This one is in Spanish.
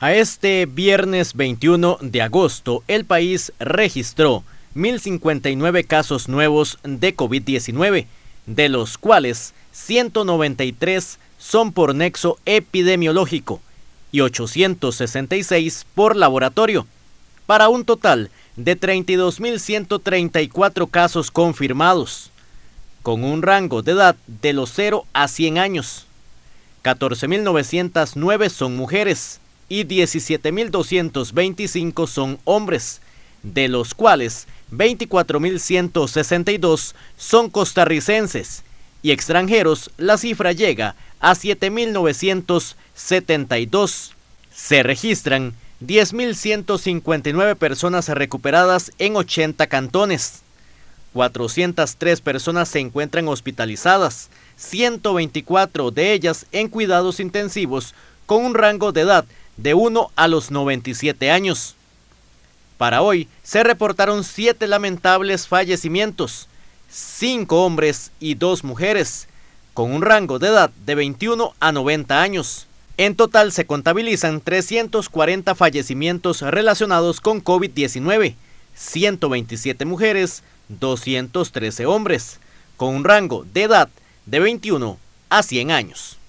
A este viernes 21 de agosto, el país registró 1.059 casos nuevos de COVID-19, de los cuales 193 son por nexo epidemiológico y 866 por laboratorio, para un total de 32.134 casos confirmados, con un rango de edad de los 0 a 100 años. 14.909 son mujeres, y 17.225 son hombres, de los cuales 24.162 son costarricenses y extranjeros la cifra llega a 7.972. Se registran 10.159 personas recuperadas en 80 cantones. 403 personas se encuentran hospitalizadas, 124 de ellas en cuidados intensivos con un rango de edad de 1 a los 97 años. Para hoy se reportaron 7 lamentables fallecimientos, 5 hombres y 2 mujeres, con un rango de edad de 21 a 90 años. En total se contabilizan 340 fallecimientos relacionados con COVID-19, 127 mujeres, 213 hombres, con un rango de edad de 21 a 100 años.